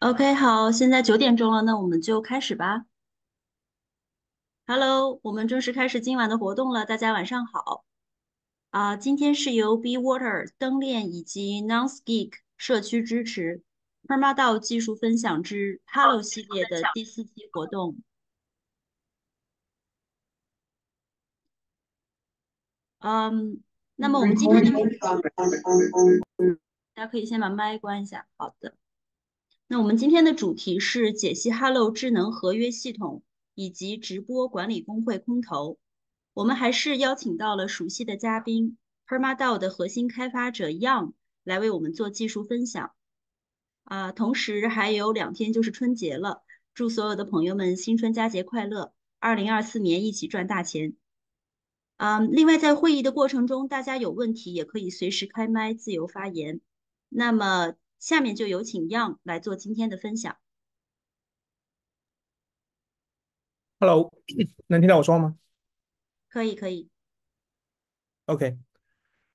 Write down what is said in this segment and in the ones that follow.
OK，好，现在九点钟了，那我们就开始吧。Hello，我们正式开始今晚的活动了，大家晚上好。啊，今天是由 B Water 灯链以及 Non Geek 社区支持 Perma 道技术分享之 Hello 系列的第四期活动。嗯，那么我们今天的大家可以先把麦关一下。好的。那我们今天的主题是解析 Hello 智能合约系统以及直播管理工会空投。我们还是邀请到了熟悉的嘉宾 PermaDao 的核心开发者 Young 来为我们做技术分享。啊，同时还有两天就是春节了，祝所有的朋友们新春佳节快乐，二零二四年一起赚大钱。嗯，另外在会议的过程中，大家有问题也可以随时开麦自由发言。那么。下面就有请 Young 来做今天的分享。Hello，能听到我说话吗？可以，可以。OK，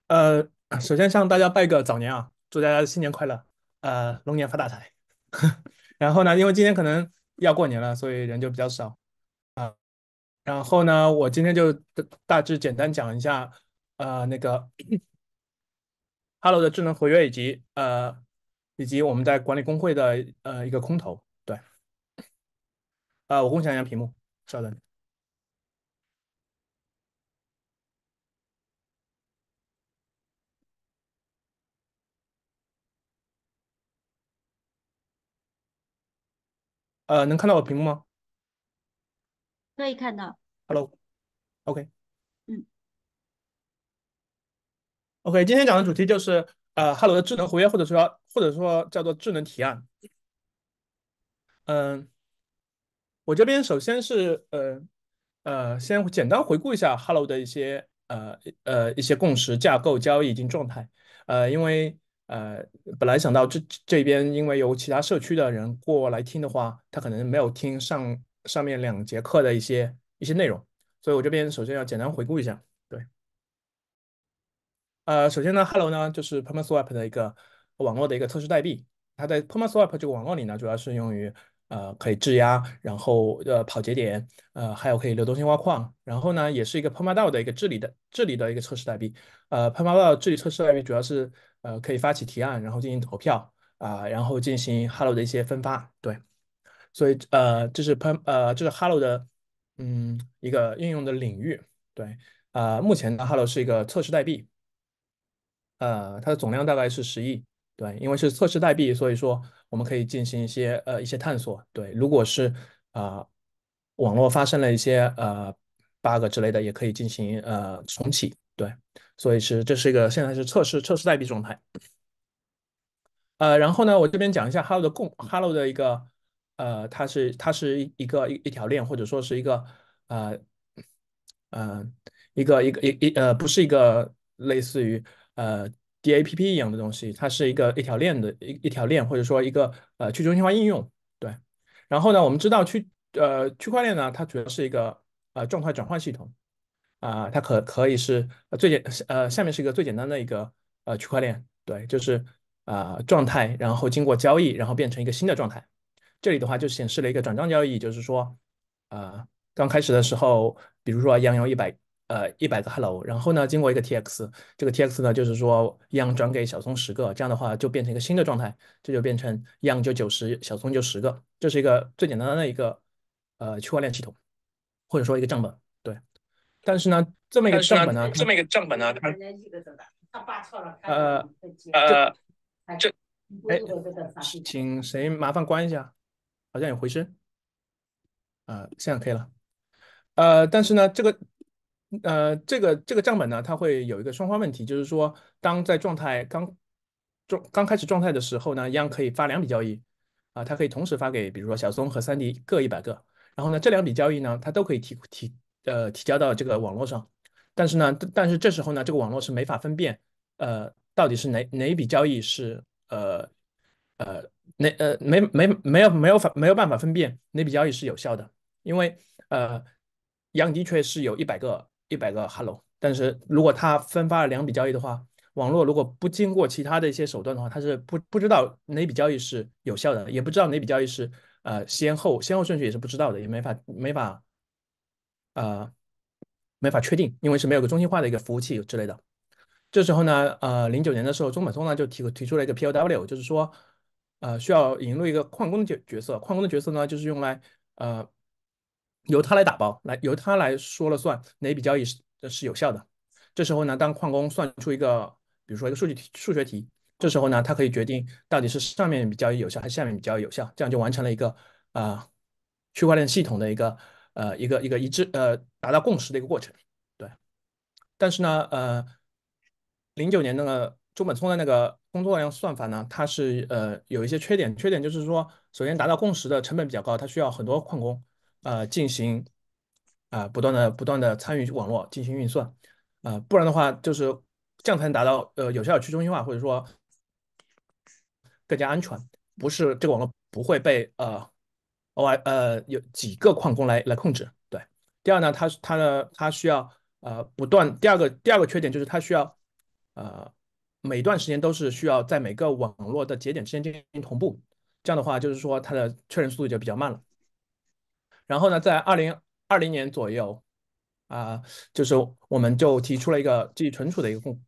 呃，首先向大家拜个早年啊，祝大家新年快乐，呃，龙年发大财。然后呢，因为今天可能要过年了，所以人就比较少啊。然后呢，我今天就大致简单讲一下，呃，那个 Hello 的智能合约以及呃。以及我们在管理工会的呃一个空投，对，啊，我共享一下屏幕，稍等。呃，能看到我屏幕吗？可以看到。Hello，OK。嗯。OK，今天讲的主题就是呃，Hello 的智能合约，或者说。或者说叫做智能提案。嗯，我这边首先是呃呃，先简单回顾一下 Hello 的一些呃呃一些共识架构、交易以及状态。呃，因为呃本来想到这这边因为有其他社区的人过来听的话，他可能没有听上上面两节课的一些一些内容，所以我这边首先要简单回顾一下。对。呃，首先呢，Hello 呢就是 p e r m i s Web 的一个。网络的一个测试代币，它在 Permaswap 这个网络里呢，主要是用于呃可以质押，然后呃跑节点，呃还有可以流动性挖矿，然后呢，也是一个 p e r m a d a o 的一个治理的治理的一个测试代币。呃 p e r m a d a o 治理测试代币主要是呃可以发起提案，然后进行投票啊，然后进行 Hello 的一些分发。对，所以呃这是 Per 呃这是 Hello 的嗯一个应用的领域。对，呃目前呢 Hello 是一个测试代币，呃它的总量大概是十亿。对，因为是测试代币，所以说我们可以进行一些呃一些探索。对，如果是啊网络发生了一些呃 bug 之类的，也可以进行呃重启。对，所以是这是一个现在是测试测试代币状态。呃，然后呢，我这边讲一下 hello 的共 hello 的一个呃，它是它是一个一一条链，或者说是一个呃呃一个一个一一呃不是一个类似于呃。DAPP 一样的东西，它是一个一条链的一一条链，或者说一个呃去中心化应用，对。然后呢，我们知道区呃区块链呢，它主要是一个呃状态转换系统啊，它可可以是最简呃下面是一个最简单的一个呃区块链，对，就是啊状态，然后经过交易，然后变成一个新的状态。这里的话就显示了一个转账交易，就是说啊刚开始的时候，比如说杨洋一百。呃，一百个 hello，然后呢，经过一个 tx，这个 tx 呢，就是说易阳转给小松十个，这样的话就变成一个新的状态，这就变成易阳就九十，小松就十个，这是一个最简单的一个呃区块链系统，或者说一个账本，对。但是呢，这么一个账本呢，这么一个账本呢，呃呃，这哎，请谁麻烦关一下，好像有回声，啊，现在可以了，呃，但是呢，这个。呃，这个这个账本呢，它会有一个双方问题，就是说，当在状态刚，状刚开始状态的时候呢，央可以发两笔交易，啊，它可以同时发给比如说小松和三迪各一百个，然后呢，这两笔交易呢，它都可以提提呃提交到这个网络上，但是呢，但是这时候呢，这个网络是没法分辨，呃，到底是哪哪一笔交易是呃呃那呃没没没有没有法没有办法分辨哪笔交易是有效的，因为呃央的确是有一百个。一百个 hello，但是如果他分发了两笔交易的话，网络如果不经过其他的一些手段的话，它是不不知道哪笔交易是有效的，也不知道哪笔交易是呃先后先后顺序也是不知道的，也没法没法，呃，没法确定，因为是没有个中心化的一个服务器之类的。这时候呢，呃，零九年的时候，中本聪呢就提提出了一个 POW，就是说，呃，需要引入一个矿工的角角色，矿工的角色呢就是用来呃。由他来打包，来由他来说了算哪笔交易是是有效的。这时候呢，当矿工算出一个，比如说一个数据题、数学题，这时候呢，他可以决定到底是上面比较交易有效，还是下面比较交易有效。这样就完成了一个啊区块链系统的一个呃一个一个一致呃达到共识的一个过程。对。但是呢，呃，零九年那个中本聪的那个工作量算法呢，它是呃有一些缺点，缺点就是说，首先达到共识的成本比较高，它需要很多矿工。呃，进行啊，不断的、不断的参与网络进行运算，啊，不然的话就是这样才能达到呃有效的去中心化，或者说更加安全，不是这个网络不会被呃，偶尔呃有几个矿工来来控制。对，第二呢，它它呢，它需要呃不断，第二个第二个缺点就是它需要呃每段时间都是需要在每个网络的节点之间进行同步，这样的话就是说它的确认速度就比较慢了。然后呢，在二零二零年左右，啊，就是我们就提出了一个记忆存储的一个共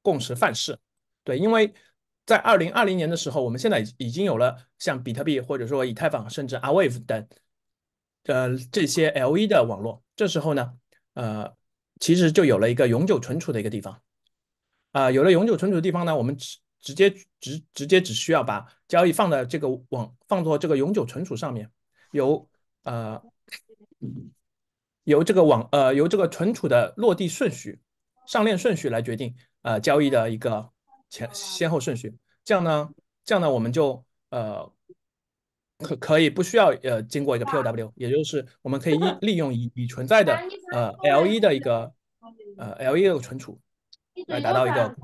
共识范式。对，因为在二零二零年的时候，我们现在已已经有了像比特币或者说以太坊甚至 a r w a v e 等，呃，这些 L1 的网络。这时候呢，呃，其实就有了一个永久存储的一个地方。啊，有了永久存储的地方呢，我们直直接直直接只需要把交易放在这个网放做这个永久存储上面，由呃，由这个网呃由这个存储的落地顺序、上链顺序来决定呃交易的一个前先后顺序，这样呢，这样呢我们就呃可可以不需要呃经过一个 POW，也就是我们可以利利用已已存在的呃 L 一的一个呃 L 一的存储来达到一个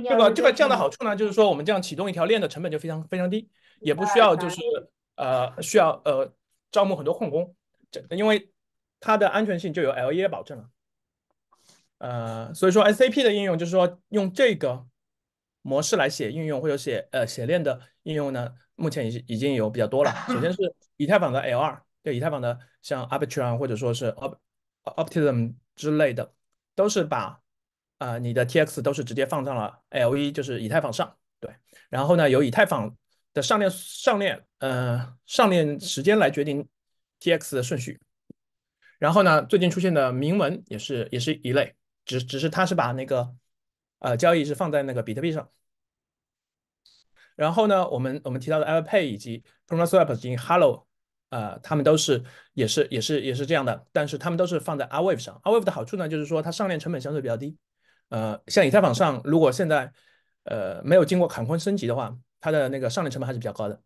这个这个这样的好处呢，就是说我们这样启动一条链的成本就非常非常低，也不需要就是呃需要呃。招募很多矿工，这因为它的安全性就有 L1 的保证了。呃，所以说 s a p 的应用就是说用这个模式来写应用或者写呃写链的应用呢，目前已已经有比较多了。首先是以太坊的 L2，对以太坊的像 Arbitrum 或者说是 Optimism 之类的，都是把啊你的 TX 都是直接放到了 L1，就是以太坊上。对，然后呢，由以太坊。的上链上链呃上链时间来决定 T X 的顺序，然后呢，最近出现的铭文也是也是一类，只只是它是把那个呃交易是放在那个比特币上，然后呢，我们我们提到的 Alipay 以及 Promoswap 以及 Hello，呃，他们都是也是也是也是这样的，但是他们都是放在 R Wave 上，R Wave 的好处呢就是说它上链成本相对比较低，呃，像以太坊上如果现在呃没有经过坎昆升级的话。它的那个上链成本还是比较高的，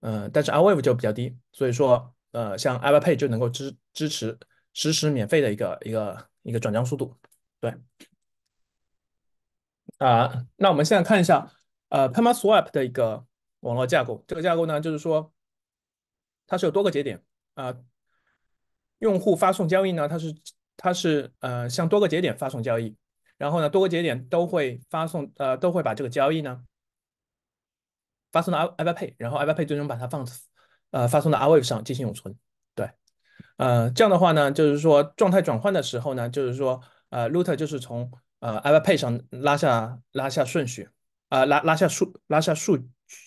嗯，但是 iWave 就比较低，所以说，呃，像 i w a Pay 就能够支支持实时免费的一个一个一个转账速度。对，啊，那我们现在看一下，呃 p a m a Swap 的一个网络架构，这个架构呢，就是说它是有多个节点，啊，用户发送交易呢，它是它是呃向多个节点发送交易，然后呢，多个节点都会发送，呃，都会把这个交易呢。发送到 i i a p，然后 i v p 最终把它放，呃，发送到 r wave 上进行永存。对，呃，这样的话呢，就是说状态转换的时候呢，就是说，呃 r o u t 就是从呃 i v p 上拉下拉下顺序，呃拉拉下数拉下数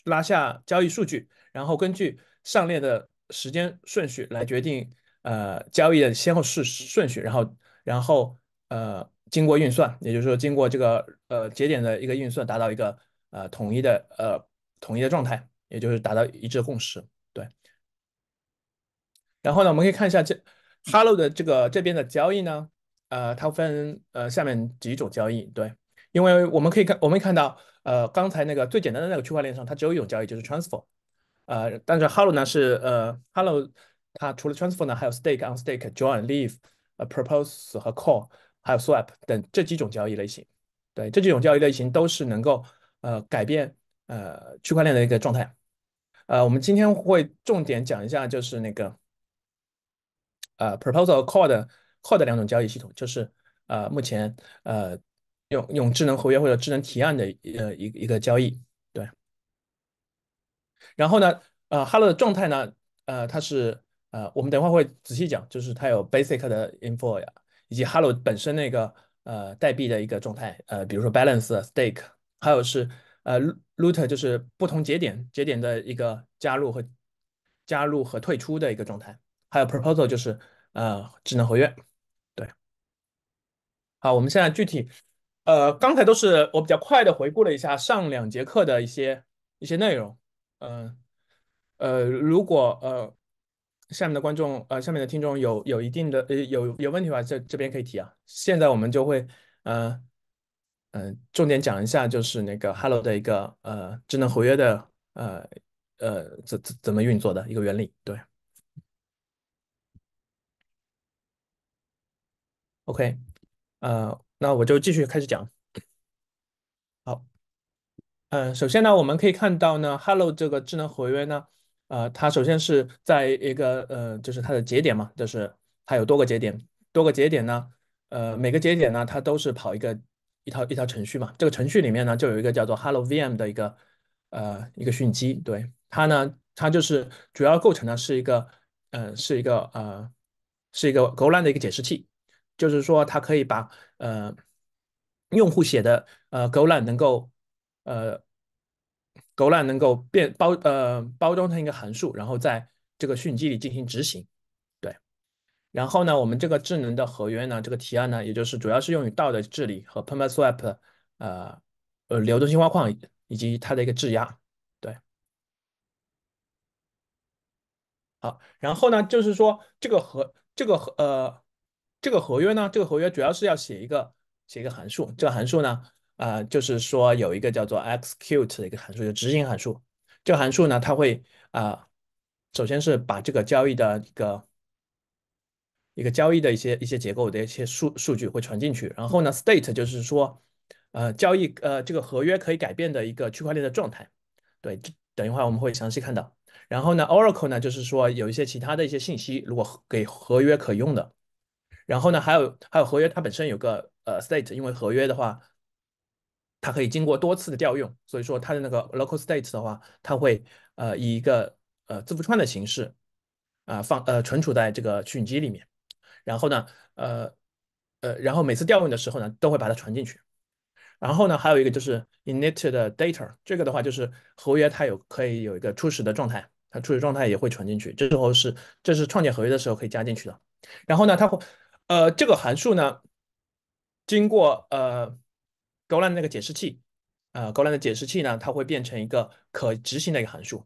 拉下交易数据，然后根据上链的时间顺序来决定呃交易的先后顺顺序，然后然后呃经过运算，也就是说经过这个呃节点的一个运算，达到一个呃统一的呃。统一的状态，也就是达到一致的共识。对，然后呢，我们可以看一下这，Hello 的这个这边的交易呢，呃，它分呃下面几种交易。对，因为我们可以看，我们看到呃刚才那个最简单的那个区块链上，它只有一种交易，就是 Transfer。呃，但是 Hello 呢是呃 Hello，它除了 Transfer 呢，还有 Stake、Unstake、Join、Leave、呃 Propose 和 Call，还有 Swap 等这几种交易类型。对，这几种交易类型都是能够呃改变。呃，区块链的一个状态，呃，我们今天会重点讲一下，就是那个呃，proposal call 的 call 的两种交易系统，就是呃，目前呃用用智能合约或者智能提案的呃一一个交易，对。然后呢，呃 h e l o 的状态呢，呃，它是呃，我们等会儿会仔细讲，就是它有 basic 的 info 呀，以及 halo 本身那个呃代币的一个状态，呃，比如说 balance stake，还有是。呃，looter 就是不同节点节点的一个加入和加入和退出的一个状态，还有 proposal 就是呃智能合约，对。好，我们现在具体呃，刚才都是我比较快的回顾了一下上两节课的一些一些内容，嗯呃，如果呃下面的观众呃下面的听众有有一定的呃有有问题的话，这这边可以提啊。现在我们就会嗯。嗯，重点讲一下就是那个 Hello 的一个呃智能合约的呃呃怎怎怎么运作的一个原理。对，OK，呃，那我就继续开始讲。好，嗯，首先呢，我们可以看到呢，Hello 这个智能合约呢，呃，它首先是在一个呃就是它的节点嘛，就是它有多个节点，多个节点呢，呃，每个节点呢，它都是跑一个。一套一套程序嘛，这个程序里面呢，就有一个叫做 Hello VM 的一个呃一个虚拟机，对它呢，它就是主要构成呢是一个嗯是一个呃是一个 Go Lang 的一个解释器，就是说它可以把呃用户写的呃 Go Lang 能够呃 Go Lang 能够变包呃包装成一个函数，然后在这个虚拟机里进行执行。然后呢，我们这个智能的合约呢，这个提案呢，也就是主要是用于道德治理和 PermaSwap，呃呃，流动性挖矿以及它的一个质押。对，好，然后呢，就是说这个合这个合呃这个合约呢，这个合约主要是要写一个写一个函数，这个函数呢，啊，就是说有一个叫做 Execute 的一个函数，就执行函数。这个函数呢，它会啊，首先是把这个交易的一个。一个交易的一些一些结构的一些数数据会传进去，然后呢，state 就是说，呃，交易呃这个合约可以改变的一个区块链的状态，对，等一会儿我们会详细看到。然后呢，oracle 呢就是说有一些其他的一些信息，如果给合约可用的，然后呢还有还有合约它本身有个呃 state，因为合约的话，它可以经过多次的调用，所以说它的那个 local state 的话，它会呃以一个呃字符串的形式啊放呃存储在这个虚拟机里面。然后呢，呃，呃，然后每次调用的时候呢，都会把它传进去。然后呢，还有一个就是 init 的 data，这个的话就是合约它有可以有一个初始的状态，它初始状态也会传进去。这时候是这是创建合约的时候可以加进去的。然后呢，它会，呃，这个函数呢，经过呃 GoLand 那个解释器，呃，GoLand 的解释器呢，它会变成一个可执行的一个函数。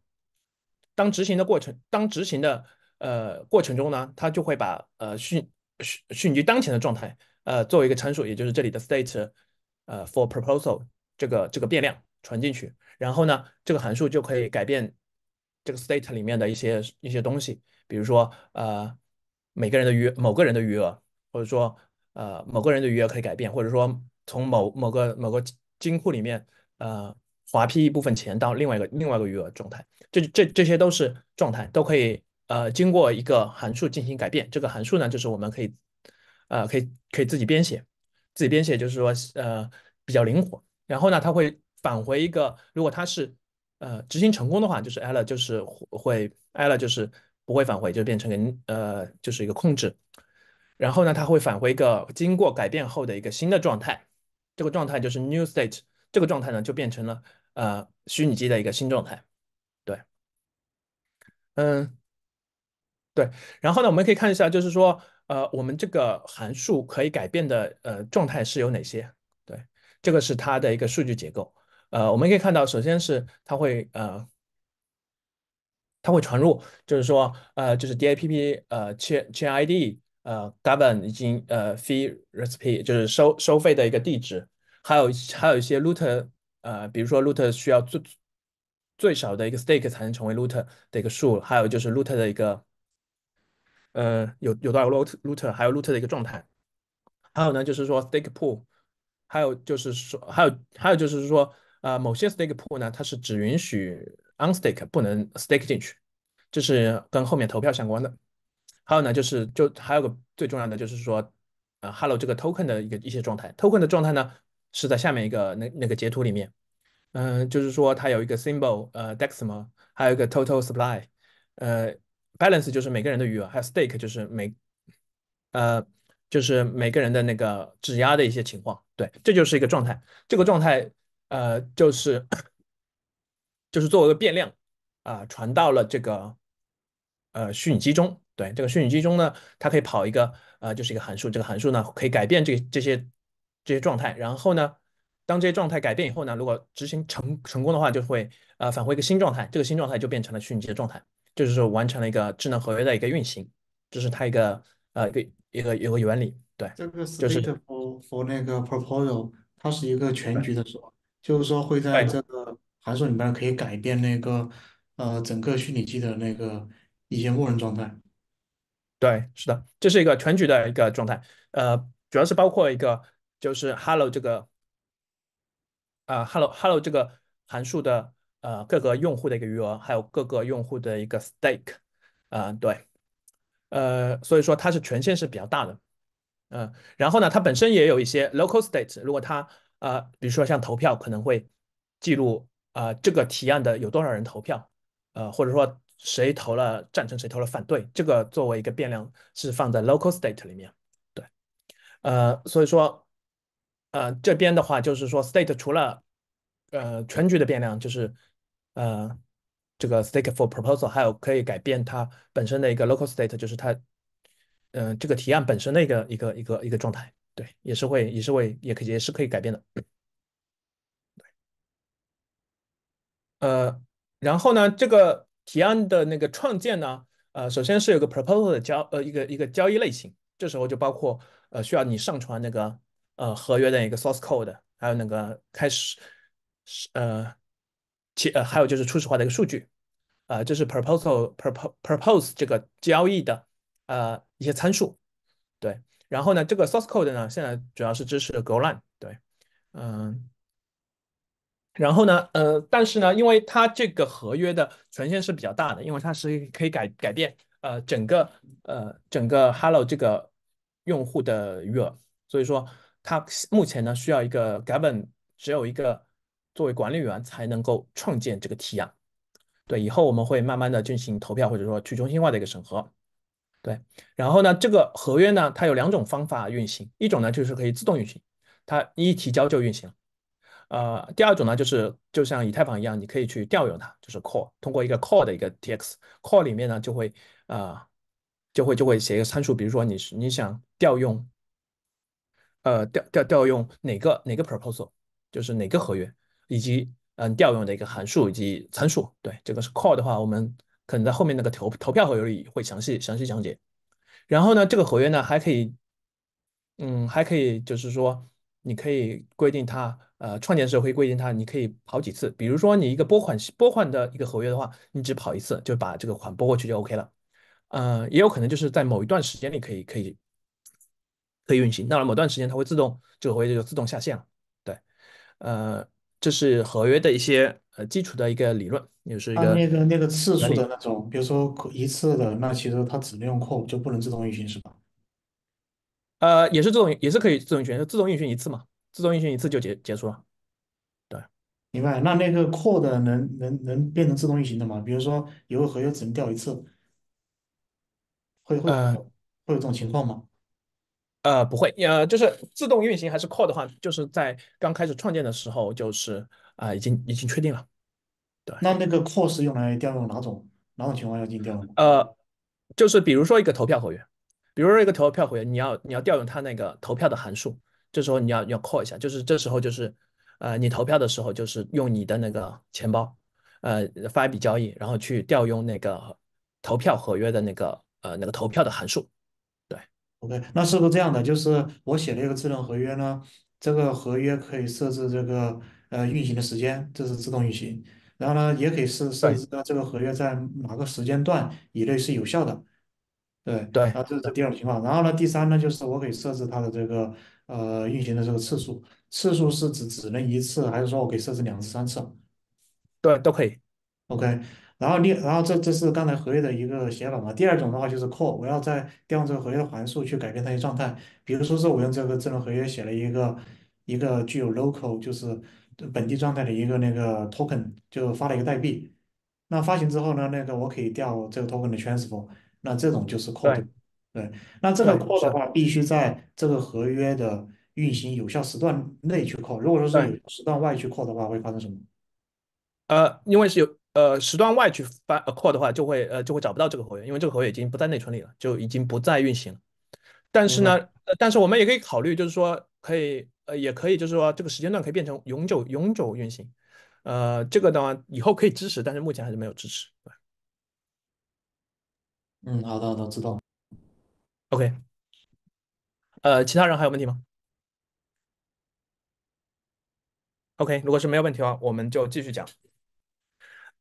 当执行的过程，当执行的呃，过程中呢，它就会把呃训训虚拟当前的状态呃作为一个参数，也就是这里的 state 呃 for proposal 这个这个变量传进去，然后呢，这个函数就可以改变这个 state 里面的一些一些东西，比如说呃每个人的余某个人的余额，或者说呃某个人的余额可以改变，或者说从某某个某个金库里面呃划批一部分钱到另外一个另外一个余额状态，这这这些都是状态都可以。呃，经过一个函数进行改变，这个函数呢，就是我们可以，呃，可以可以自己编写，自己编写就是说，呃，比较灵活。然后呢，它会返回一个，如果它是呃执行成功的话，就是 e l 就是会 e l 就是不会返回，就变成个呃就是一个控制。然后呢，它会返回一个经过改变后的一个新的状态，这个状态就是 new state，这个状态呢就变成了呃虚拟机的一个新状态。对，嗯。对，然后呢，我们可以看一下，就是说，呃，我们这个函数可以改变的，呃，状态是有哪些？对，这个是它的一个数据结构。呃，我们可以看到，首先是它会，呃，它会传入，就是说，呃，就是 DAPP，呃，签签 ID，呃，Govern 已经，呃，Fee Recipe 就是收收费的一个地址，还有还有一些 Looter，呃，比如说 Looter 需要最最少的一个 Stake 才能成为 Looter 的一个数，还有就是 Looter 的一个。呃，有有到 r o o t e r 还有 r o o t e r 的一个状态，还有呢，就是说 stake pool，还有就是说，还有还有就是说，呃，某些 stake pool 呢，它是只允许 unstake，不能 stake 进去，这是跟后面投票相关的。还有呢，就是就还有个最重要的，就是说，呃，hello 这个 token 的一个一些状态，token 的状态呢是在下面一个那那个截图里面。嗯，就是说它有一个 symbol，呃 d e x i m o 还有一个 total supply，呃。Balance 就是每个人的余额，还有 Stake 就是每呃就是每个人的那个质押的一些情况，对，这就是一个状态。这个状态呃就是就是作为一个变量啊传到了这个呃虚拟机中。对，这个虚拟机中呢，它可以跑一个呃就是一个函数，这个函数呢可以改变这这些这些状态。然后呢，当这些状态改变以后呢，如果执行成成功的话，就会呃返回一个新状态，这个新状态就变成了虚拟机的状态。就是说，完成了一个智能合约的一个运行，这是它一个呃一个一个有个原理，对。这个 state for for 那个 proposal，它是一个全局的，是就是说，会在这个函数里面可以改变那个呃整个虚拟机的那个一些默认状态。对，是的，这是一个全局的一个状态。呃，主要是包括一个就是 hello 这个啊 hello hello 这个函数的。呃，各个用户的一个余额，还有各个用户的一个 stake，呃，对，呃，所以说它是权限是比较大的，嗯，然后呢，它本身也有一些 local state，如果它呃，比如说像投票，可能会记录啊这个提案的有多少人投票，呃，或者说谁投了赞成，谁投了反对，这个作为一个变量是放在 local state 里面，对，呃，所以说，呃，这边的话就是说 state 除了呃，全局的变量就是呃，这个 stake for proposal，还有可以改变它本身的一个 local state，就是它，嗯，这个提案本身的一个一个一个一个状态，对，也是会也是会也可以也是可以改变的。对，呃，然后呢，这个提案的那个创建呢，呃，首先是有个 proposal 的交呃一个一个交易类型，这时候就包括呃需要你上传那个呃合约的一个 source code，还有那个开始。是呃，其呃还有就是初始化的一个数据，啊，这是 proposal prop r o p o s e 这个交易的呃一些参数，对，然后呢，这个 source code 呢现在主要是支持 Go Lang，对，嗯，然后呢，呃，但是呢，因为它这个合约的权限是比较大的，因为它是可以改改变呃整个呃整个 Hello 这个用户的余额，所以说它目前呢需要一个改本只有一个。作为管理员才能够创建这个提案。对，以后我们会慢慢的进行投票，或者说去中心化的一个审核。对，然后呢，这个合约呢，它有两种方法运行，一种呢就是可以自动运行，它一提交就运行呃，第二种呢就是就像以太坊一样，你可以去调用它，就是 call，通过一个 call 的一个 tx，call 里面呢就会呃就会就会写一个参数，比如说你是你想调用呃调调调用哪个哪个 proposal，就是哪个合约。以及嗯调用的一个函数以及参数，对这个是 call 的话，我们可能在后面那个投投票合约里会详细详细讲解。然后呢，这个合约呢还可以，嗯，还可以就是说，你可以规定它，呃，创建时候会规定它，你可以跑几次。比如说你一个拨款拨款的一个合约的话，你只跑一次就把这个款拨过去就 OK 了。嗯，也有可能就是在某一段时间里可以可以可以运行，到了某段时间它会自动这个合约就自动下线了。对，呃。这是合约的一些呃基础的一个理论，也是一个那个那个次数的那种，比如说一次的，那其实它只能用 call 就不能自动运行是吧？呃，也是这种，也是可以自动运行，自动运行一次嘛，自动运行一次就结结束了。对，明白。那那个扩的能能能变成自动运行的吗？比如说有个合约只能调一次，会会会有这种情况吗？呃，不会，呃，就是自动运行还是 call 的话，就是在刚开始创建的时候，就是啊，已经已经确定了。对，那那个 call 是用来调用哪种哪种情况要进行调用？呃，就是比如说一个投票合约，比如说一个投票合约，你要你要调用它那个投票的函数，这时候你要要 call 一下，就是这时候就是，呃，你投票的时候就是用你的那个钱包，呃，发一笔交易，然后去调用那个投票合约的那个呃那个投票的函数。OK，那是不是这样的？就是我写了一个智能合约呢，这个合约可以设置这个呃运行的时间，这是自动运行。然后呢，也可以设设置这个合约在哪个时间段以内是有效的。对对。然后这是第二种情况。然后呢，第三呢，就是我可以设置它的这个呃运行的这个次数，次数是只只能一次，还是说我可以设置两次、三次？对，都可以。OK。然后另然后这这是刚才合约的一个写法嘛。第二种的话就是 call，我要在调用这个合约的函数去改变它的状态。比如说是我用这个智能合约写了一个一个具有 local 就是本地状态的一个那个 token，就发了一个代币。那发行之后呢，那个我可以调这个 token 的 transfer。那这种就是 call，对。那这个 call 的话，必须在这个合约的运行有效时段内去 call。如果说是有时段外去 call 的话，会发生什么？呃，因为是有。呃，时段外去发 a call 的话，就会呃就会找不到这个合约，因为这个合约已经不在内存里了，就已经不再运行了。但是呢，呃，但是我们也可以考虑，就是说可以呃也可以就是说这个时间段可以变成永久永久运行。呃，这个的话以后可以支持，但是目前还是没有支持。嗯，好的好的，知道。OK。呃，其他人还有问题吗？OK，如果是没有问题的话，我们就继续讲。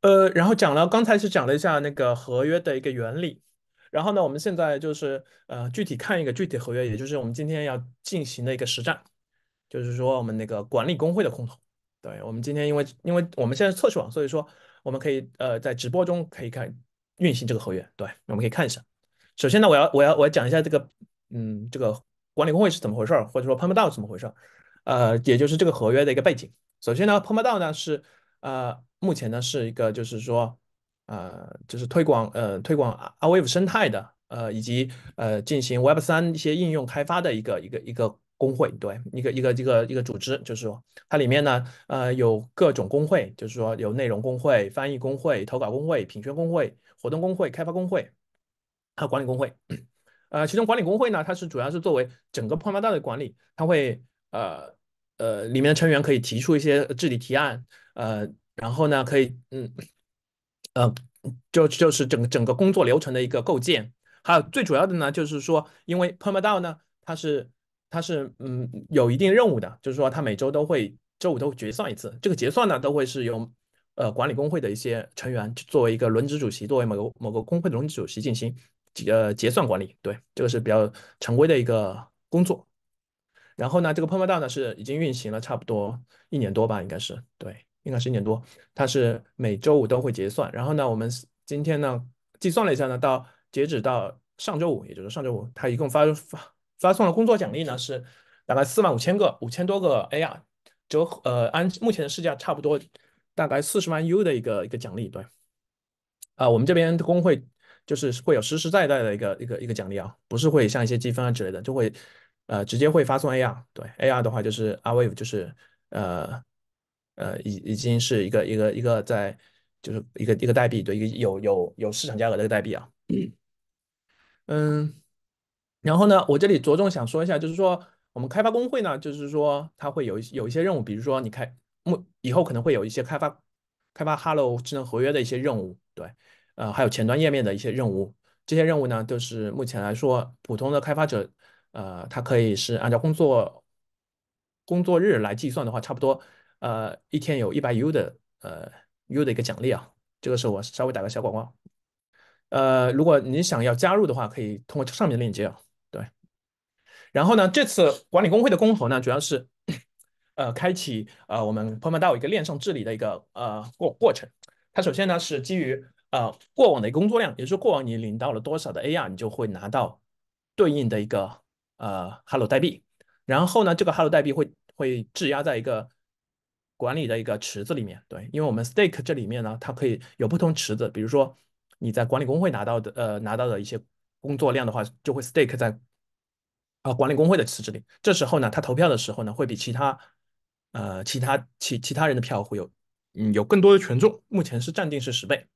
呃，然后讲了，刚才是讲了一下那个合约的一个原理，然后呢，我们现在就是呃具体看一个具体合约，也就是我们今天要进行的一个实战，就是说我们那个管理工会的空投，对，我们今天因为因为我们现在测试网，所以说我们可以呃在直播中可以看运行这个合约，对，我们可以看一下。首先呢，我要我要我要讲一下这个嗯这个管理工会是怎么回事儿，或者说 p o 到 a o 是怎么回事儿，呃，也就是这个合约的一个背景。首先呢 p o 到 a o 呢是呃。目前呢是一个，就是说，呃，就是推广呃推广阿阿魏 ve 生态的，呃，以及呃进行 Web 三一些应用开发的一个一个一个工会，对，一个一个一个一个组织，就是说它里面呢，呃，有各种工会，就是说有内容工会、翻译工会、投稿工会、品宣工会、活动工会、开发工会还有管理工会，呃，其中管理工会呢，它是主要是作为整个 p 泡沫大的管理，它会呃呃里面的成员可以提出一些治理提案，呃。然后呢，可以，嗯，呃，就就是整整个工作流程的一个构建。还有最主要的呢，就是说，因为 PermaDao 呢，它是它是嗯有一定任务的，就是说，它每周都会周五都会结算一次。这个结算呢，都会是由呃管理工会的一些成员作为一个轮值主席，作为某个某个工会的轮值主席进行结呃结算管理。对，这个是比较常规的一个工作。然后呢，这个 PermaDao 呢是已经运行了差不多一年多吧，应该是对。应该是一点多，它是每周五都会结算。然后呢，我们今天呢计算了一下呢，到截止到上周五，也就是上周五，它一共发发发送了工作奖励呢，是大概四万五千个五千多个 AR 折呃按目前的市价差不多大概四十万 U 的一个一个奖励。对啊，我们这边工会就是会有实实在在的一个一个一个奖励啊，不是会像一些积分啊之类的，就会呃直接会发送 AR。对 AR 的话就是 R w a v e 就是呃。呃，已已经是一个一个一个在，就是一个一个代币，对，一个有有有市场价格的一个代币啊。嗯，然后呢，我这里着重想说一下，就是说我们开发工会呢，就是说它会有有一些任务，比如说你开目以后可能会有一些开发开发 Hello 智能合约的一些任务，对，呃，还有前端页面的一些任务，这些任务呢都是目前来说普通的开发者，呃，他可以是按照工作工作日来计算的话，差不多。呃，一天有一百 U 的呃 U 的一个奖励啊，这个时候我稍微打个小广告，呃，如果你想要加入的话，可以通过上面的链接啊，对。然后呢，这次管理工会的公投呢，主要是呃开启呃我们 p o m a DAO 一个链上治理的一个呃过过程。它首先呢是基于呃过往的一个工作量，也就是过往你领到了多少的 AR，你就会拿到对应的一个呃 Hello 代币。然后呢，这个 Hello 代币会会质押在一个管理的一个池子里面，对，因为我们 stake 这里面呢，它可以有不同池子，比如说你在管理工会拿到的，呃，拿到的一些工作量的话，就会 stake 在啊管理工会的池子里。这时候呢，他投票的时候呢，会比其他，呃，其他其其他人的票会有嗯有更多的权重。目前是暂定是十倍，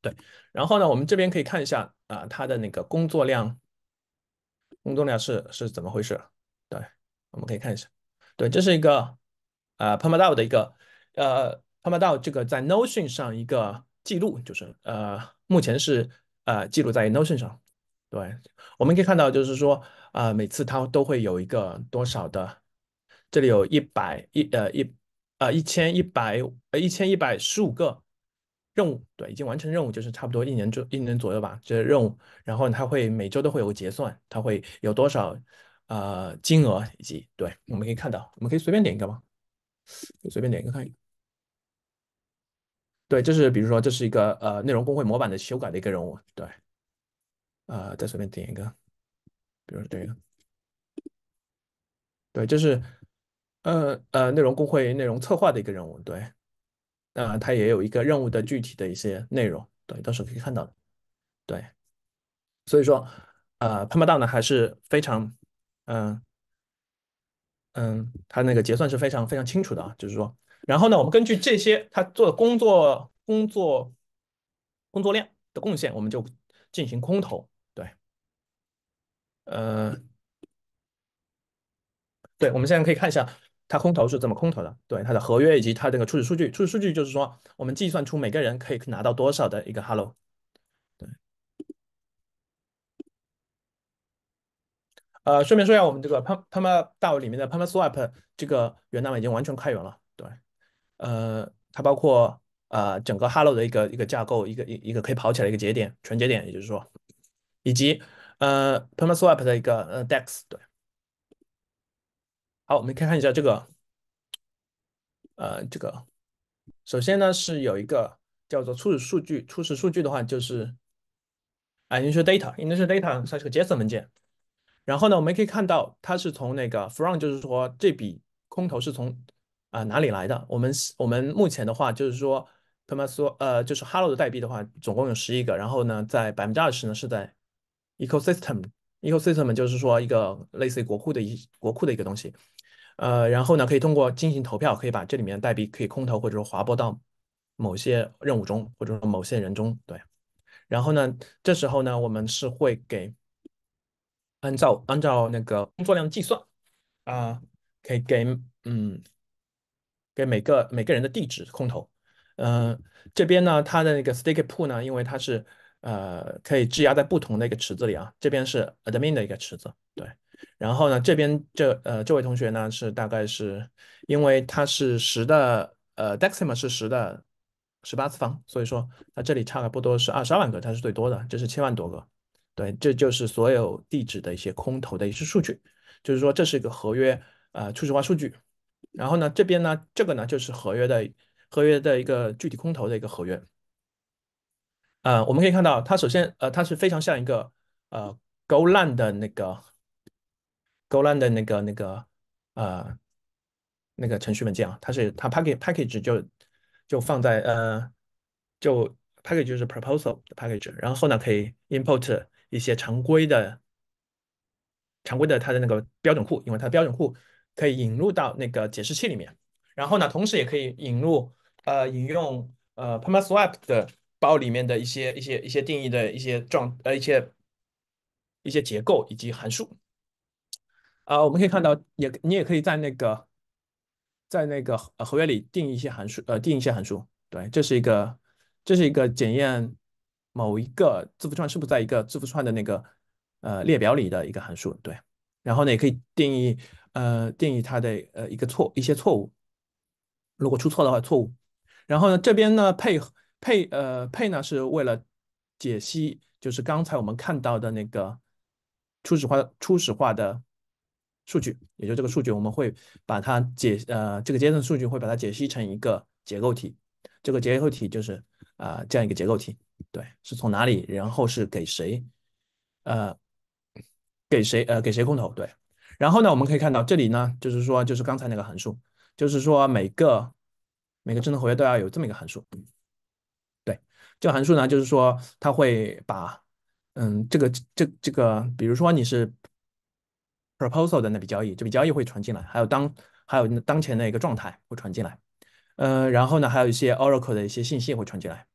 对。然后呢，我们这边可以看一下啊，它的那个工作量，工作量是是怎么回事？对，我们可以看一下。对，这是一个。呃，潘帕 o 的一个，呃，p a m 潘帕 o 这个在 Notion 上一个记录，就是呃，目前是呃记录在 Notion 上。对，我们可以看到，就是说，呃，每次它都会有一个多少的，这里有一百一呃一呃一千一百呃一千一百十五个任务，对，已经完成任务就是差不多一年左一年左右吧，这任务。然后它会每周都会有个结算，它会有多少呃金额以及对，我们可以看到，我们可以随便点一个吗？随便点一个看一个，对，这是比如说这是一个呃内容工会模板的修改的一个任务，对，啊，再随便点一个，比如说这个，对，这是呃呃内容工会内容策划的一个任务，对，呃，它也有一个任务的具体的一些内容，对，到时候可以看到的，对，所以说啊，潘巴大呢还是非常嗯。嗯，他那个结算是非常非常清楚的啊，就是说，然后呢，我们根据这些他做的工作、工作、工作量的贡献，我们就进行空投。对，呃，对，我们现在可以看一下他空投是怎么空投的。对，他的合约以及他这个初始数据，初始数据就是说，我们计算出每个人可以拿到多少的一个 Hello。呃，顺便说一下，我们这个 Puma 大位里面的 Puma Swap 这个源代码已经完全开源了。对，呃，它包括呃整个 Hello 的一个一个架构，一个一一个可以跑起来一个节点全节点，也就是说，以及呃 Puma Swap 的一个呃 DEX。对，好，我们可以看一下这个，呃，这个首先呢是有一个叫做初始数据，初始数据的话就是 Initial Data，Initial Data 它是个 JSON 文件。然后呢，我们可以看到它是从那个 from，就是说这笔空投是从啊哪里来的？我们我们目前的话就是说，他们说呃就是 hello 的代币的话，总共有十一个，然后呢，在百分之二十呢是在 ecosystem，ecosystem 就是说一个类似于国库的一国库的一个东西，呃，然后呢可以通过进行投票，可以把这里面代币可以空投或者说划拨到某些任务中或者说某些人中，对。然后呢，这时候呢，我们是会给。按照按照那个工作量计算啊，可以给嗯给每个每个人的地址空投。嗯，这边呢，它的那个 stake pool 呢，因为它是呃可以质押在不同的一个池子里啊，这边是 admin 的一个池子。对，然后呢，这边这呃这位同学呢是大概是，因为它是十的呃 d e x i m a 是十的十八次方，所以说它这里差的不多是二十二万个，它是最多的，这是千万多个。对，这就是所有地址的一些空投的一些数据，就是说这是一个合约，呃，初始化数据。然后呢，这边呢，这个呢就是合约的合约的一个具体空投的一个合约。呃，我们可以看到它首先，呃，它是非常像一个呃，GoLand 的那个 GoLand 的那个那个呃那个程序文件，啊，它是它 package package 就就放在呃就 package 就是 proposal 的 package，然后呢可以 import。一些常规的、常规的它的那个标准库，因为它的标准库可以引入到那个解释器里面。然后呢，同时也可以引入呃引用呃 p r m i s w a p 的包里面的一些一些一些定义的一些状呃一些一些结构以及函数。啊，我们可以看到，也你也可以在那个在那个合约里定义一些函数，呃，定义一些函数。对，这是一个这是一个检验。某一个字符串是不是在一个字符串的那个呃列表里的一个函数？对，然后呢也可以定义呃定义它的呃一个错一些错误，如果出错的话错误。然后呢这边呢配配呃配呢是为了解析，就是刚才我们看到的那个初始化初始化的数据，也就这个数据我们会把它解呃这个 JSON 数据会把它解析成一个结构体，这个结构体就是啊这样一个结构体。对，是从哪里？然后是给谁？呃，给谁？呃，给谁空投？对。然后呢，我们可以看到这里呢，就是说，就是刚才那个函数，就是说每个每个智能合约都要有这么一个函数。对，这个函数呢，就是说它会把，嗯，这个这这个，比如说你是 proposal 的那笔交易，这笔交易会传进来，还有当还有当前的一个状态会传进来。呃，然后呢，还有一些 oracle 的一些信息会传进来。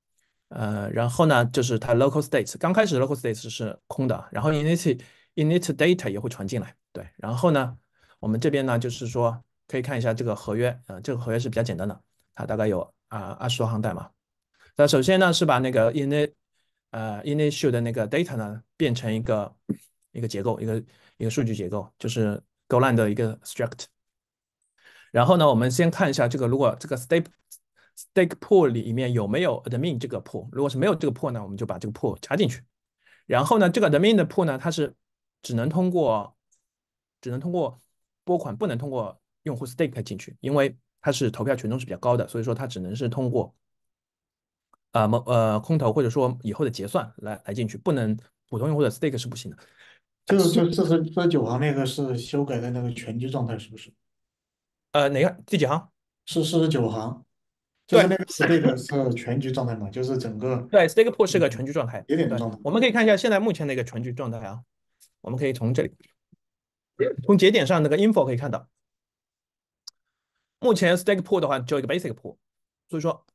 呃，然后呢，就是它 local states，刚开始 local states 是空的，然后 init init data 也会传进来，对。然后呢，我们这边呢，就是说可以看一下这个合约，呃，这个合约是比较简单的，它大概有啊二十多行代码。那首先呢，是把那个 init 呃 init l 的那个 data 呢，变成一个一个结构，一个一个数据结构，就是 GoLand 的一个 struct。然后呢，我们先看一下这个，如果这个 s t a t e Stake pool 里面有没有 admin 这个 pool？如果是没有这个 pool 呢，我们就把这个 pool 加进去。然后呢，这个 admin 的 pool 呢，它是只能通过只能通过拨款，不能通过用户 stake 进去，因为它是投票权重是比较高的，所以说它只能是通过啊某呃空投或者说以后的结算来来进去，不能普通用户的 stake 是不行的。就是就四十九行那个是修改的那个全局状态是不是？呃，哪个第几行？是四十九行。对，那个是那个是全局状态嘛，就是整个对，stake pool 是个全局状态，节点状态。我们可以看一下现在目前的一个全局状态啊，我们可以从这里，从节点上那个 info 可以看到，目前 stake pool 的话只有一个 basic pool，所以说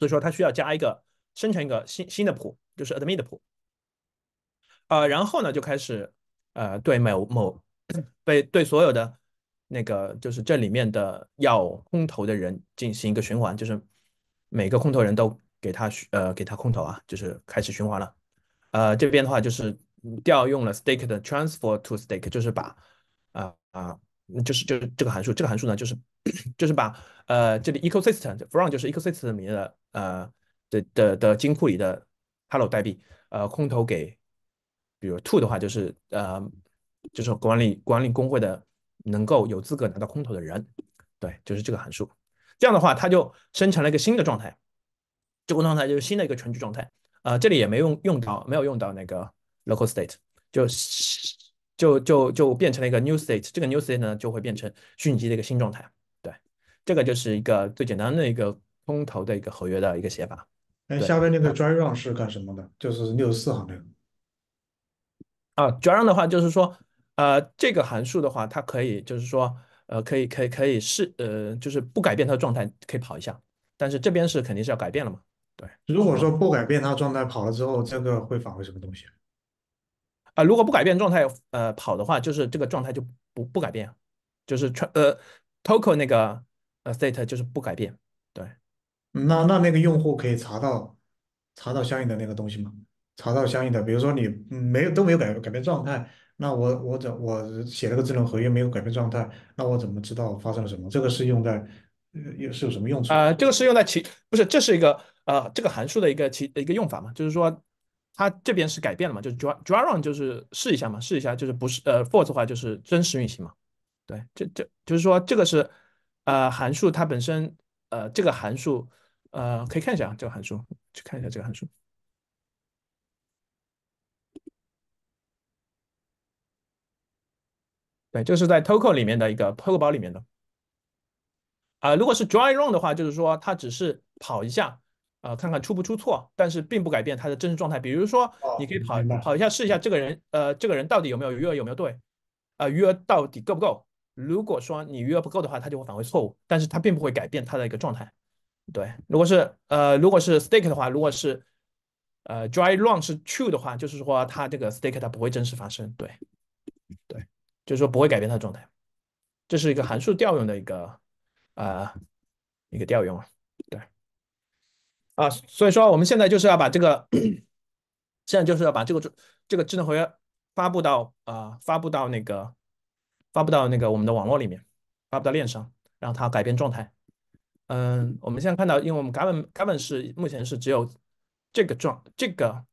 所以说它需要加一个生成一个新新的 pool，就是 admit pool，呃，然后呢就开始呃对某某被对所有的。那个就是这里面的要空投的人进行一个循环，就是每个空投人都给他呃给他空投啊，就是开始循环了。呃，这边的话就是调用了 stake 的 transfer to stake，就是把啊啊，就是就是这个函数，这个函数呢就是 就是把呃这里 ecosystem from 就是 ecosystem 里面的呃的的的金库里的 hello 代币呃空投给，比如 to 的话就是呃就是管理管理工会的。能够有资格拿到空头的人，对，就是这个函数。这样的话，它就生成了一个新的状态，这个状态就是新的一个全局状态。呃，这里也没用用到，没有用到那个 local state，就就就就变成了一个 new state。这个 new state 呢，就会变成虚拟机的一个新状态。对，这个就是一个最简单的一个空头的一个合约的一个写法。哎，下面那个转让是干什么的？就是六十四行那个。啊，转让的话就是说。呃，这个函数的话，它可以就是说，呃，可以可以可以是，呃，就是不改变它的状态，可以跑一下。但是这边是肯定是要改变了嘛？对。如果说不改变它状态跑了之后，这个会返回什么东西？啊，如果不改变状态，呃，跑的话，就是这个状态就不不改变，就是传呃，toko 那个呃 state 就是不改变。对。那那那个用户可以查到查到相应的那个东西吗？查到相应的，比如说你没有都没有改改变状态。那我我怎我写了个智能合约没有改变状态，那我怎么知道发生了什么？这个是用在，又是有什么用处？啊，这个是用在其不是这是一个呃这个函数的一个其一个用法嘛，就是说它这边是改变了嘛，就是 dr dr run 就是试一下嘛，试一下就是不是呃 f o r 的 e 话就是真实运行嘛。对，这这就是说这个是呃函数它本身呃这个函数呃可以看一下啊这个函数去看一下这个函数。对，就是在 Toco 里面的一个 Toco 包里面的，啊，如果是 Dry Run 的话，就是说它只是跑一下，啊，看看出不出错，但是并不改变它的真实状态。比如说，你可以跑跑一下，试一下这个人，呃，这个人到底有没有余额，有没有对，啊，余额到底够不够？如果说你余额不够的话，它就会返回错误，但是它并不会改变它的一个状态。对，如果是呃，如果是 Stake 的话，如果是呃 Dry Run 是 True 的话，就是说它这个 Stake 它不会真实发生。对，对。就是说不会改变它的状态，这是一个函数调用的一个啊一个调用啊，对，啊，所以说我们现在就是要把这个，现在就是要把这个这个智能合约发布到啊发布到那个发布到那个我们的网络里面，发布到链上，让它改变状态。嗯，我们现在看到，因为我们 g o v e r n g o v e r n 是目前是只有这个状这个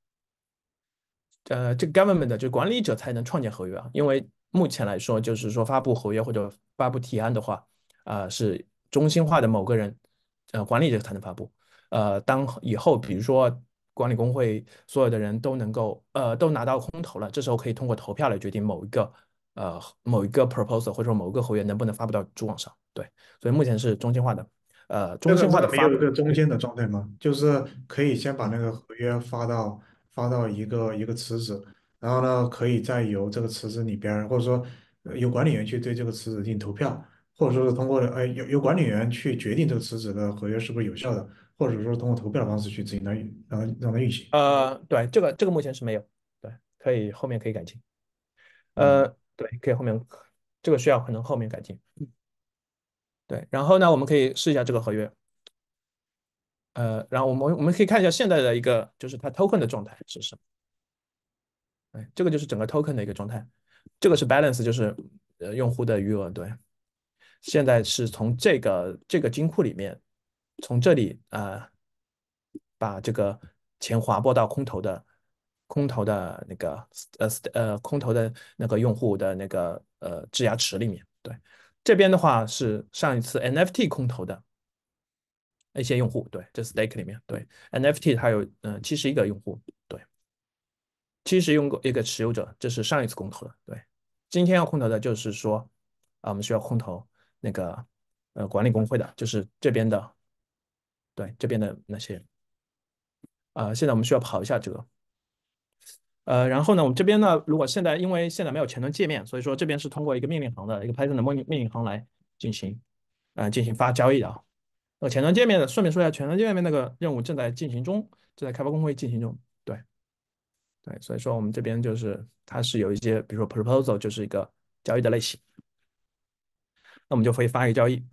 呃这个 government 就管理者才能创建合约啊，因为目前来说，就是说发布合约或者发布提案的话，啊，是中心化的某个人呃管理者才能发布。呃，当以后比如说管理工会所有的人都能够呃都拿到空投了，这时候可以通过投票来决定某一个呃某一个 proposal 或者说某一个合约能不能发布到主网上。对，所以目前是中心化的，呃，中心化的。没有一个中间的状态吗？就是可以先把那个合约发到发到一个一个池子。然后呢，可以再由这个池子里边，或者说由管理员去对这个池子进行投票，或者说是通过呃由由管理员去决定这个池子的合约是不是有效的，或者说通过投票的方式去执行它，让它让它运行。呃，对，这个这个目前是没有，对，可以后面可以改进。呃，对，可以后面这个需要可能后面改进。对，然后呢，我们可以试一下这个合约。呃，然后我们我们可以看一下现在的一个就是它 token 的状态是什么。哎，这个就是整个 token 的一个状态，这个是 balance，就是呃用户的余额。对，现在是从这个这个金库里面，从这里啊，把这个钱划拨到空投的空投的那个呃呃空投的那个用户的那个呃质押池里面。对，这边的话是上一次 NFT 空投的那些用户，对，这 stake 里面，对，NFT 它有嗯七十一个用户。其实用过一个持有者，这是上一次空投的。对，今天要空投的就是说，啊，我们需要空投那个呃管理工会的，就是这边的，对，这边的那些。啊，现在我们需要跑一下这个。呃，然后呢，我们这边呢，如果现在因为现在没有前端界面，所以说这边是通过一个命令行的一个 Python 的命令命令行来进行，呃，进行发交易的。那前端界面的，顺便说一下，前端界面那个任务正在进行中，正在开发工会进行中。哎，所以说我们这边就是，它是有一些，比如说 proposal 就是一个交易的类型，那我们就可以发一个交易。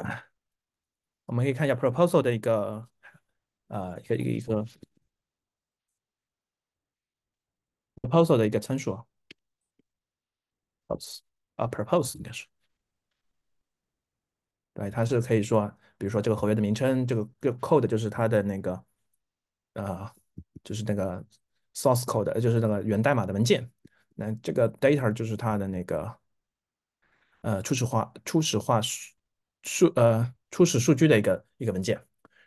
我们可以看一下 proposal 的一个，呃，一个一个一个 proposal 的一个参数。pose 啊，propose 应该是。对，它是可以说，比如说这个合约的名称，这个 code 就是它的那个，呃，就是那个。source code 就是那个源代码的文件，那这个 data 就是它的那个呃初始化初始化数数呃初始数据的一个一个文件，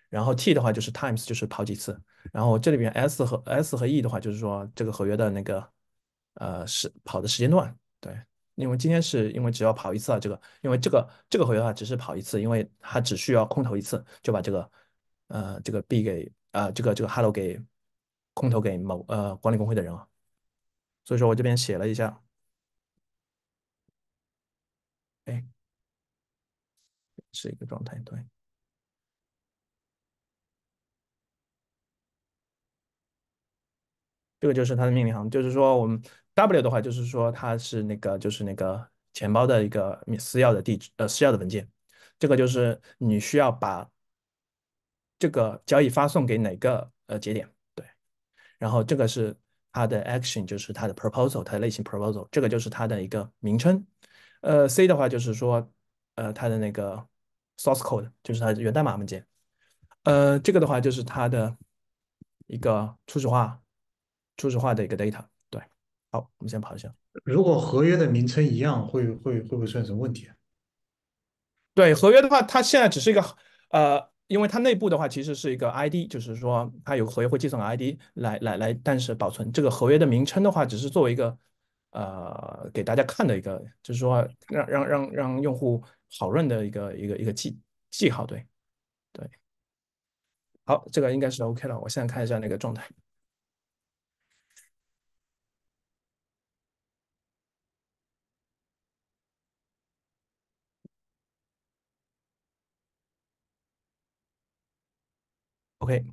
然后 t 的话就是 times 就是跑几次，然后这里边 s 和 s 和 e 的话就是说这个合约的那个呃时跑的时间段，对，因为今天是因为只要跑一次啊，这个因为这个这个合约的话只是跑一次，因为它只需要空投一次就把这个呃这个 b 给呃这个这个 hello 给。空投给某呃管理工会的人啊，所以说我这边写了一下，哎，是一个状态对，这个就是他的命令行，就是说我们 W 的话，就是说它是那个就是那个钱包的一个私钥的地址呃私钥的文件，这个就是你需要把这个交易发送给哪个呃节点。然后这个是它的 action，就是它的 proposal，它的类型 proposal，这个就是它的一个名称。呃，C 的话就是说，呃，它的那个 source code，就是它的源代码文件。呃，这个的话就是它的一个初始化，初始化的一个 data。对，好，我们先跑一下。如果合约的名称一样，会会会不会出现什么问题？对，合约的话，它现在只是一个呃。因为它内部的话，其实是一个 ID，就是说它有合约会计算 ID 来来来，但是保存这个合约的名称的话，只是作为一个呃给大家看的一个，就是说让让让让用户好论的一个一个一个记记号，对对。好，这个应该是 OK 了，我现在看一下那个状态。OK，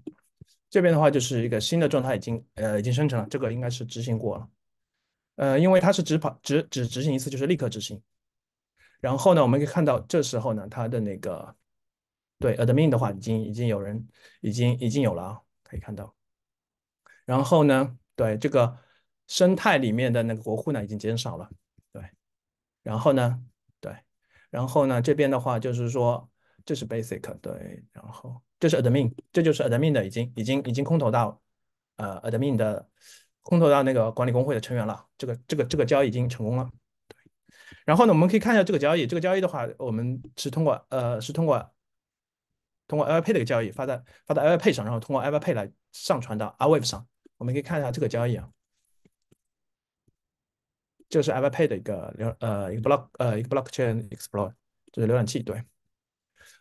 这边的话就是一个新的状态，已经呃已经生成了，这个应该是执行过了，呃，因为它是只跑只只执行一次，就是立刻执行。然后呢，我们可以看到这时候呢，它的那个对 Admin 的话，已经已经有人，已经已经有了，啊，可以看到。然后呢，对这个生态里面的那个国库呢，已经减少了，对。然后呢，对，然后呢，这边的话就是说，这是 Basic，对，然后。这是 admin，这就是 admin 的，已经已经已经空投到呃 admin 的空投到那个管理公会的成员了。这个这个这个交易已经成功了。然后呢，我们可以看一下这个交易。这个交易的话，我们是通过呃是通过通过 l p a p 的一个交易发在发到 l p a p 上，然后通过 l p a p 来上传到 r w a v e 上。我们可以看一下这个交易啊，这是 i p a d 的一个呃一个 block 呃一个 blockchain explorer，就是浏览器对。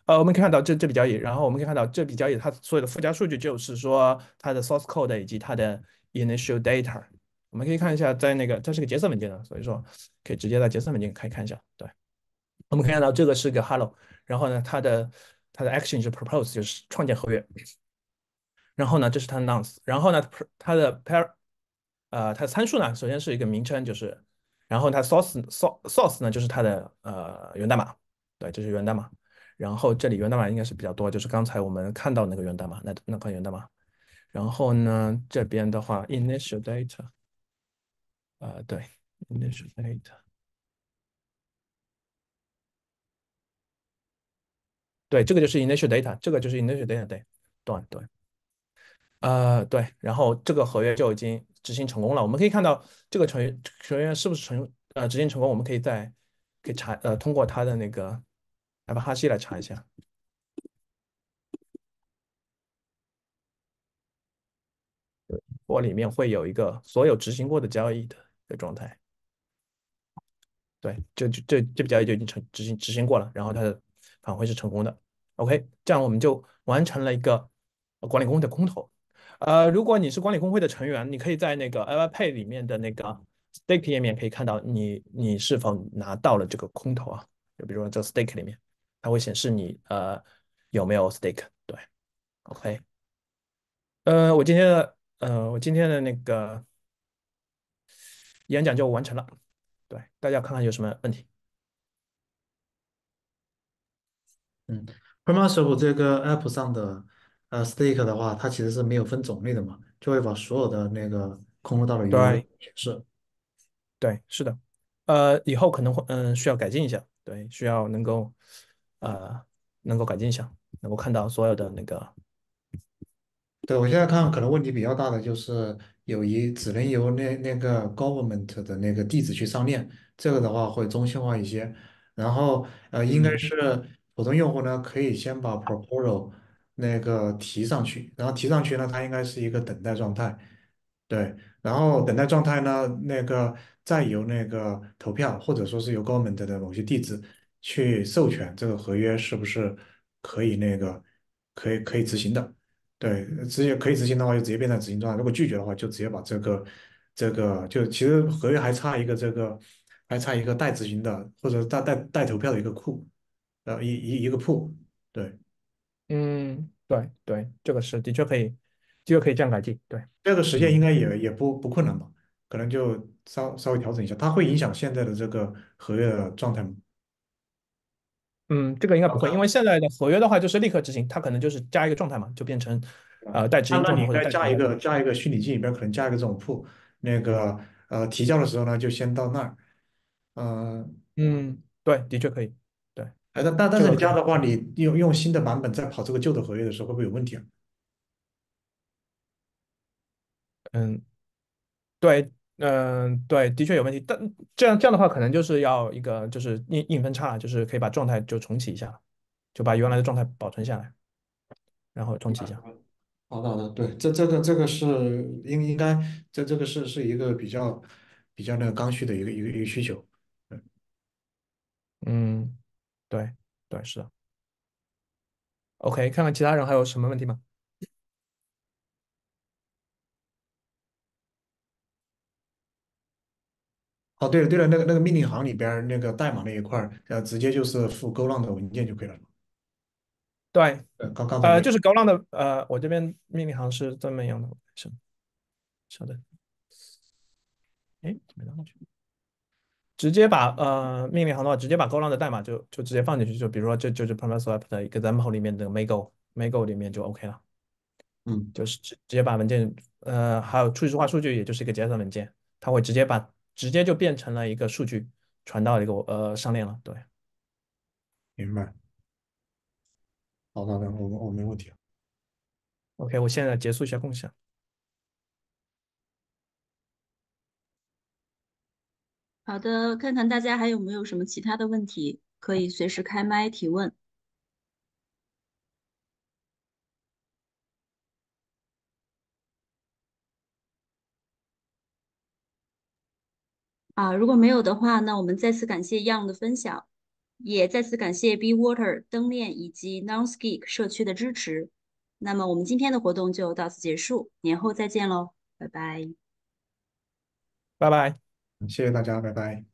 呃，我们可以看到这这笔交易，然后我们可以看到这笔交易它所有的附加数据就是说它的 source code 以及它的 initial data。我们可以看一下，在那个它是个结算文件的，所以说可以直接在结算文件可以看一下。对，我们可以看到这个是个 hello，然后呢，它的它的 action 是 propose，就是创建合约。然后呢，这是它的 nonce，然后呢，它的 pair，呃，它的参数呢，首先是一个名称，就是，然后它 source source source 呢，就是它的呃源代码，对，这是源代码。然后这里源代码应该是比较多，就是刚才我们看到那个源代码，那那块源代码。然后呢，这边的话，initial data，啊对，initial data，对，这个就是 initial data，这个就是 initial data，对，y 对，啊对，然后这个合约就已经执行成功了。我们可以看到这个成员成员是不是成呃执行成功，我们可以在可以查呃通过他的那个。来吧，哈希来查一下，我里面会有一个所有执行过的交易的的状态。对，就就这这笔交易就已经成执行执行过了，然后它的返回是成功的。OK，这样我们就完成了一个管理工会的空投。呃，如果你是管理工会的成员，你可以在那个 L Y P 里面的那个 Stake 页面可以看到你你是否拿到了这个空投啊？就比如说在 Stake 里面。它会显示你呃有没有 stake，对，OK，呃，我今天的呃我今天的那个演讲就完成了，对，大家看看有什么问题。嗯，Perma s e 这个 app 上的呃 stake 的话，它其实是没有分种类的嘛，就会把所有的那个空投到的余额显示。对，是的，呃，以后可能会嗯需要改进一下，对，需要能够。呃，能够改进一下，能够看到所有的那个。对我现在看，可能问题比较大的就是有一只能由那那个 government 的那个地址去上链，这个的话会中心化一些。然后呃，应该是普通用户呢可以先把 proposal 那个提上去，然后提上去呢，它应该是一个等待状态。对，然后等待状态呢，那个再由那个投票或者说是由 government 的某些地址。去授权这个合约是不是可以那个可以可以执行的？对，直接可以执行的话就直接变成执行状态。如果拒绝的话就直接把这个这个就其实合约还差一个这个还差一个待执行的或者待待待投票的一个库呃一一一个铺。对，嗯对对，这个是的确可以，这个可以这样改进。对，这个实现应该也也不不困难吧？可能就稍稍微调整一下，它会影响现在的这个合约的状态吗？嗯，这个应该不会，因为现在的合约的话就是立刻执行，它可能就是加一个状态嘛，就变成呃待执行状态。那你再加一个加一个虚拟机里边可能加一个这种铺，那个呃提交的时候呢就先到那儿。嗯嗯，对，的确可以。对，哎，但但但是你加的话，你用用新的版本再跑这个旧的合约的时候会不会有问题啊？嗯，对。嗯，对，的确有问题。但这样这样的话，可能就是要一个就是硬硬分叉，就是可以把状态就重启一下，就把原来的状态保存下来，然后重启一下。好的，好的，对，这这个这个是应应该这这个是是一个比较比较那个刚需的一个一个一个需求。嗯，对，对，是的。OK，看看其他人还有什么问题吗？哦，对了对了，那个那个命令行里边那个代码那一块，呃，直接就是附勾浪的文件就可以了。对，呃，刚刚呃，就是勾浪的，呃，我这边命令行是这么样的，是，稍等，哎，没拿上去，直接把呃命令行的话，直接把勾浪的代码就就直接放进去，就比如说这就是 p r o m e s e u s e x a m e m e 里面的 mego mego 里面就 OK 了，嗯，就是直直接把文件，呃，还有初始化数据，也就是一个 JSON 文件，它会直接把。直接就变成了一个数据传到一个呃上链了，对，明白，好的，我我没问题 o k 我现在结束一下共享。好的，看看大家还有没有什么其他的问题，可以随时开麦提问。啊，如果没有的话，那我们再次感谢 Yang 的分享，也再次感谢 Be Water 灯链以及 n o n s k i c k 社区的支持。那么我们今天的活动就到此结束，年后再见喽，拜拜，拜拜，谢谢大家，拜拜，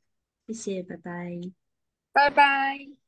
谢谢，拜拜，拜拜。